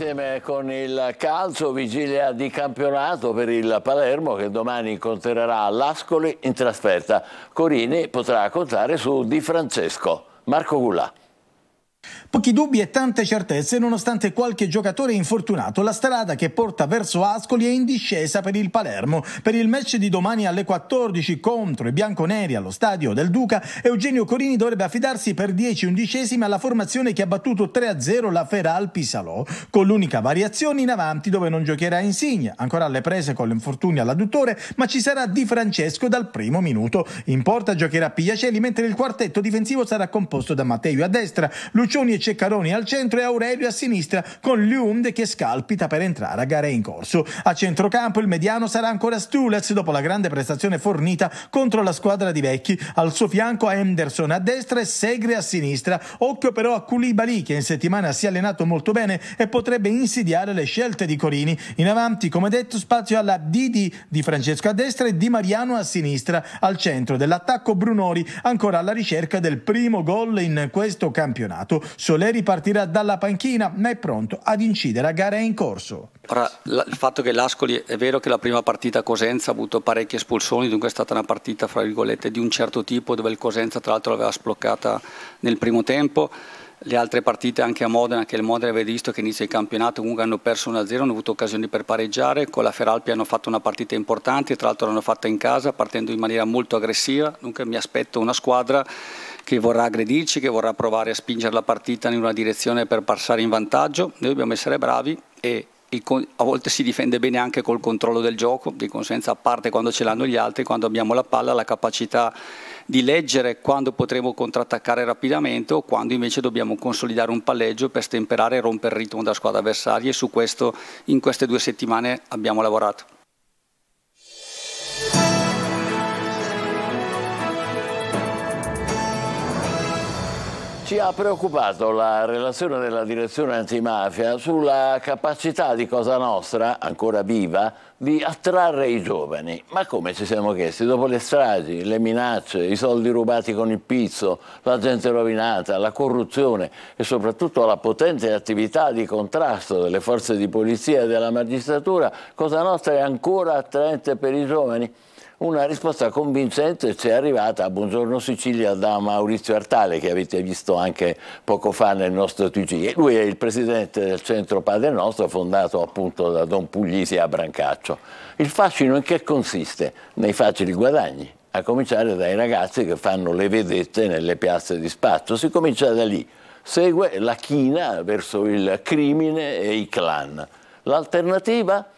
insieme con il calcio, vigilia di campionato per il Palermo che domani incontrerà l'Ascoli in trasferta. Corini potrà contare su Di Francesco. Marco Gulà. Pochi dubbi e tante certezze nonostante qualche giocatore infortunato, la strada che porta verso Ascoli è in discesa per il Palermo. Per il match di domani alle 14 contro i bianconeri allo stadio del Duca, Eugenio Corini dovrebbe affidarsi per 10 undicesimi alla formazione che ha battuto 3-0 la Feral Pisalò, con l'unica variazione in avanti dove non giocherà Insigne, ancora alle prese con l'infortunio all'adduttore, ma ci sarà Di Francesco dal primo minuto. In porta giocherà Pigliacelli, mentre il quartetto difensivo sarà composto da Matteo a destra, Lucioni e Ceccaroni al centro e Aurelio a sinistra, con Liund che scalpita per entrare a gara in corso. A centrocampo il mediano sarà ancora Stulez dopo la grande prestazione fornita contro la squadra di Vecchi. Al suo fianco a Henderson a destra e Segre a sinistra. Occhio però a Koulibaly che in settimana si è allenato molto bene e potrebbe insidiare le scelte di Corini. In avanti, come detto, spazio alla Didi di Francesco a destra e Di Mariano a sinistra. Al centro dell'attacco Brunori ancora alla ricerca del primo gol in questo campionato. Solé ripartirà dalla panchina, ma è pronto ad incidere a gara in corso. Ora, il fatto che l'Ascoli è vero che la prima partita a Cosenza ha avuto parecchie espulsioni, dunque è stata una partita fra virgolette di un certo tipo dove il Cosenza tra l'altro l'aveva sbloccata nel primo tempo le altre partite anche a Modena, che il Modena aveva visto che inizia il campionato, comunque hanno perso 1-0, hanno avuto occasioni per pareggiare, con la Feralpi hanno fatto una partita importante, tra l'altro l'hanno fatta in casa partendo in maniera molto aggressiva, dunque mi aspetto una squadra che vorrà aggredirci, che vorrà provare a spingere la partita in una direzione per passare in vantaggio, noi dobbiamo essere bravi e a volte si difende bene anche col controllo del gioco, di conseguenza a parte quando ce l'hanno gli altri, quando abbiamo la palla, la capacità di leggere quando potremo contrattaccare rapidamente o quando invece dobbiamo consolidare un palleggio per stemperare e rompere il ritmo della squadra avversaria e su questo in queste due settimane abbiamo lavorato. Ci ha preoccupato la relazione della direzione antimafia sulla capacità di Cosa Nostra, ancora viva, di attrarre i giovani. Ma come ci siamo chiesti? Dopo le stragi, le minacce, i soldi rubati con il pizzo, la gente rovinata, la corruzione e soprattutto la potente attività di contrasto delle forze di polizia e della magistratura, Cosa Nostra è ancora attraente per i giovani? Una risposta convincente ci è arrivata a Buongiorno Sicilia da Maurizio Artale che avete visto anche poco fa nel nostro TG. Lui è il presidente del Centro Padre Nostro fondato appunto da Don Puglisi a Brancaccio. Il fascino in che consiste? Nei facili guadagni, a cominciare dai ragazzi che fanno le vedette nelle piazze di spazio. Si comincia da lì, segue la china verso il crimine e i clan. L'alternativa?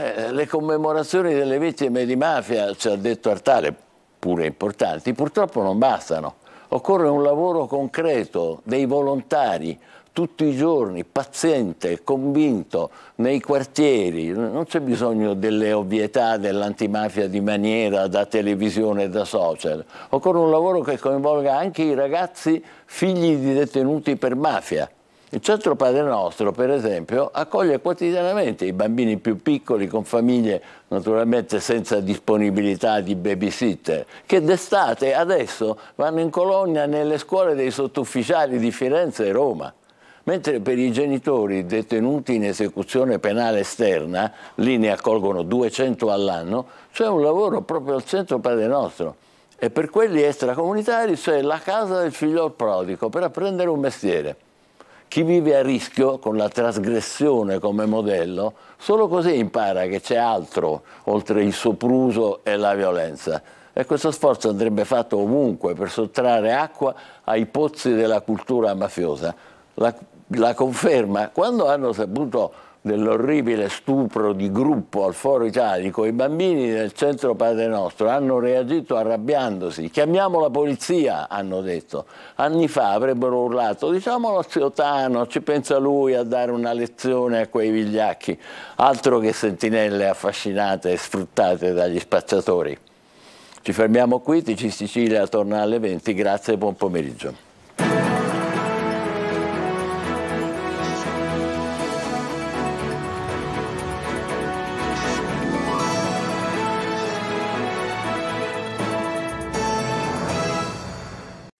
Eh, le commemorazioni delle vittime di mafia, ci ha detto Artale, pure importanti, purtroppo non bastano. Occorre un lavoro concreto dei volontari, tutti i giorni, paziente, convinto, nei quartieri. Non c'è bisogno delle ovvietà dell'antimafia di maniera da televisione e da social. Occorre un lavoro che coinvolga anche i ragazzi figli di detenuti per mafia il Centro Padre Nostro, per esempio, accoglie quotidianamente i bambini più piccoli con famiglie naturalmente senza disponibilità di babysitter, che d'estate adesso vanno in colonia nelle scuole dei sottufficiali di Firenze e Roma. Mentre per i genitori detenuti in esecuzione penale esterna, lì ne accolgono 200 all'anno, c'è un lavoro proprio al Centro Padre Nostro. E per quelli extracomunitari c'è la casa del figlio prodigo per apprendere un mestiere. Chi vive a rischio con la trasgressione come modello, solo così impara che c'è altro oltre il sopruso e la violenza. E questo sforzo andrebbe fatto ovunque per sottrarre acqua ai pozzi della cultura mafiosa. La, la conferma, quando hanno saputo dell'orribile stupro di gruppo al Foro Italico, i bambini del centro Padre Nostro hanno reagito arrabbiandosi. Chiamiamo la polizia, hanno detto. Anni fa avrebbero urlato, diciamolo a Ciotano, ci pensa lui a dare una lezione a quei vigliacchi, altro che sentinelle affascinate e sfruttate dagli spacciatori. Ci fermiamo qui, TC Sicilia torna alle 20, grazie e buon pomeriggio.